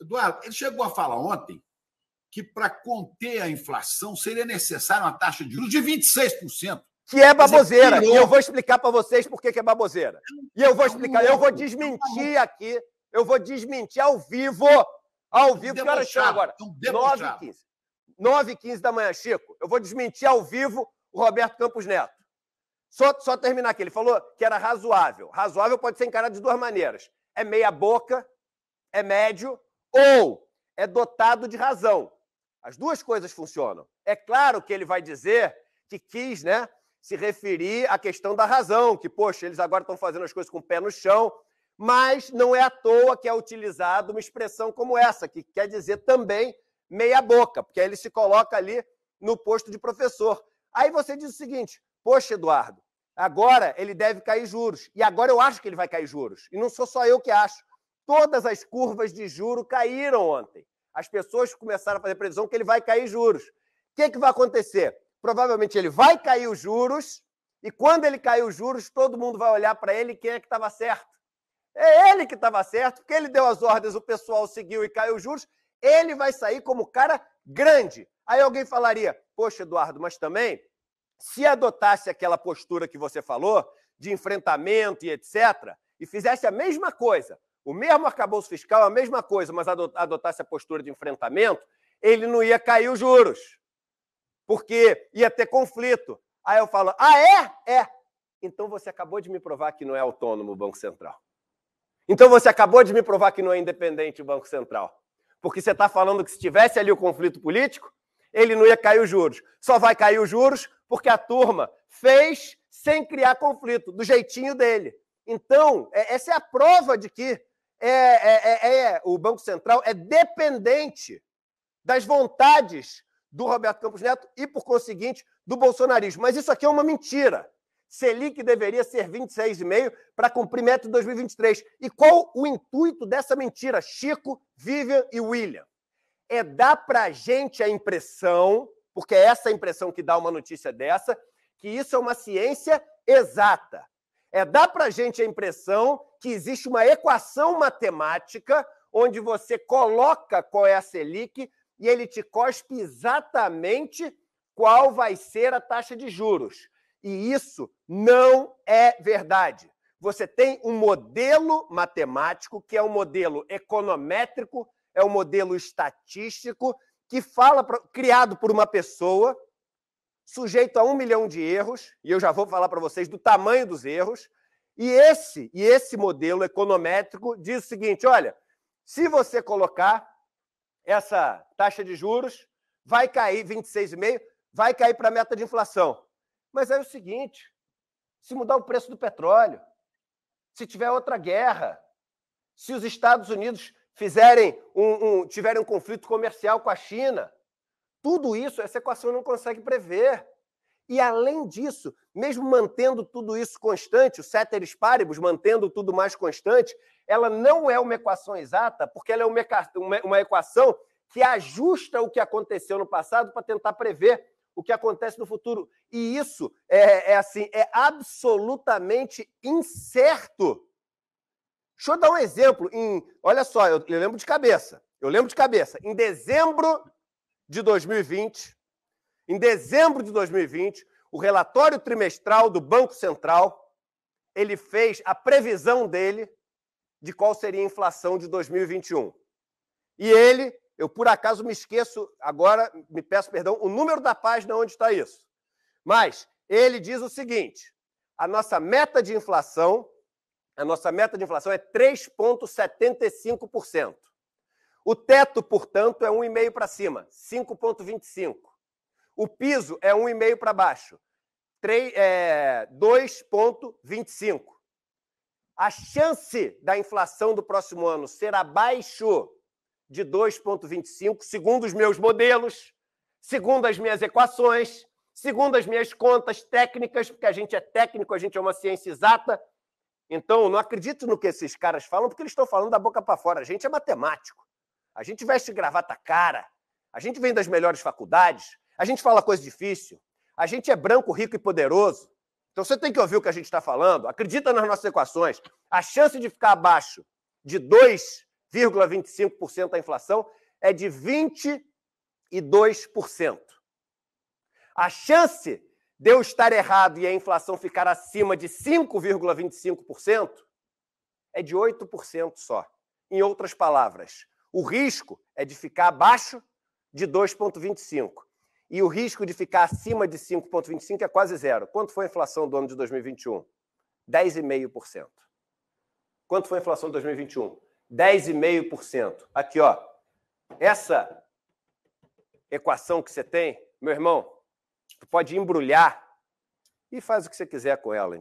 Eduardo, ele chegou a falar ontem que para conter a inflação seria necessária uma taxa de juros de 26%. É que é baboseira. e eu vou explicar para vocês por que é baboseira. E eu vou explicar, eu vou desmentir aqui, eu vou desmentir ao vivo, ao vivo, que horas agora? 9 h 15. 9 h 15 da manhã, Chico. Eu vou desmentir ao vivo o Roberto Campos Neto. Só, só terminar aqui, ele falou que era razoável. Razoável pode ser encarado de duas maneiras. É meia boca, é médio ou é dotado de razão. As duas coisas funcionam. É claro que ele vai dizer que quis, né, se referir à questão da razão, que poxa, eles agora estão fazendo as coisas com o pé no chão, mas não é à toa que é utilizado uma expressão como essa, que quer dizer também meia boca, porque aí ele se coloca ali no posto de professor. Aí você diz o seguinte: "Poxa, Eduardo, agora ele deve cair juros. E agora eu acho que ele vai cair juros. E não sou só eu que acho. Todas as curvas de juro caíram ontem. As pessoas começaram a fazer previsão que ele vai cair juros. O que, é que vai acontecer? Provavelmente ele vai cair os juros, e quando ele cair os juros, todo mundo vai olhar para ele quem é que estava certo. É ele que estava certo, porque ele deu as ordens, o pessoal seguiu e caiu os juros. Ele vai sair como cara grande. Aí alguém falaria: Poxa, Eduardo, mas também, se adotasse aquela postura que você falou, de enfrentamento e etc., e fizesse a mesma coisa, o mesmo arcabouço fiscal, a mesma coisa, mas adotasse a postura de enfrentamento, ele não ia cair os juros, porque ia ter conflito. Aí eu falo, ah, é? É. Então você acabou de me provar que não é autônomo o Banco Central. Então você acabou de me provar que não é independente o Banco Central. Porque você está falando que se tivesse ali o conflito político, ele não ia cair os juros. Só vai cair os juros porque a turma fez sem criar conflito, do jeitinho dele. Então, é, essa é a prova de que é, é, é, é, o Banco Central é dependente das vontades do Roberto Campos Neto e, por conseguinte, do bolsonarismo. Mas isso aqui é uma mentira. Selic deveria ser 26,5 para cumprir meta de 2023. E qual o intuito dessa mentira, Chico, Vivian e William? É dar para a gente a impressão, porque é essa a impressão que dá uma notícia dessa, que isso é uma ciência exata é dar para a gente a impressão que existe uma equação matemática onde você coloca qual é a Selic e ele te cospe exatamente qual vai ser a taxa de juros. E isso não é verdade. Você tem um modelo matemático, que é um modelo econométrico, é um modelo estatístico, que fala, criado por uma pessoa sujeito a um milhão de erros, e eu já vou falar para vocês do tamanho dos erros. E esse, e esse modelo econométrico diz o seguinte: olha, se você colocar essa taxa de juros, vai cair 26,5, vai cair para a meta de inflação. Mas é o seguinte: se mudar o preço do petróleo, se tiver outra guerra, se os Estados Unidos fizerem um, um tiverem um conflito comercial com a China, tudo isso essa equação não consegue prever. E além disso, mesmo mantendo tudo isso constante, o ceteris paribus, mantendo tudo mais constante, ela não é uma equação exata, porque ela é uma equação que ajusta o que aconteceu no passado para tentar prever o que acontece no futuro. E isso é, é assim, é absolutamente incerto. Deixa eu dar um exemplo. Em, olha só, eu, eu lembro de cabeça. Eu lembro de cabeça. Em dezembro de 2020, em dezembro de 2020, o relatório trimestral do Banco Central, ele fez a previsão dele de qual seria a inflação de 2021. E ele, eu por acaso me esqueço agora, me peço perdão, o número da página onde está isso. Mas ele diz o seguinte: a nossa meta de inflação, a nossa meta de inflação é 3,75%. O teto, portanto, é 1,5 para cima, 5,25. O piso é 1,5 para baixo, é, 2,25. A chance da inflação do próximo ano ser abaixo de 2,25, segundo os meus modelos, segundo as minhas equações, segundo as minhas contas técnicas, porque a gente é técnico, a gente é uma ciência exata. Então, não acredito no que esses caras falam, porque eles estão falando da boca para fora. A gente é matemático. A gente veste gravata cara. A gente vem das melhores faculdades. A gente fala coisa difícil. A gente é branco, rico e poderoso. Então você tem que ouvir o que a gente está falando. Acredita nas nossas equações. A chance de ficar abaixo de 2,25% da inflação é de 22%. A chance de eu estar errado e a inflação ficar acima de 5,25% é de 8% só. Em outras palavras, o risco é de ficar abaixo de 2,25. E o risco de ficar acima de 5,25 é quase zero. Quanto foi a inflação do ano de 2021? 10,5%. Quanto foi a inflação de 2021? 10,5%. Aqui, ó. Essa equação que você tem, meu irmão, tu pode embrulhar e faz o que você quiser com ela.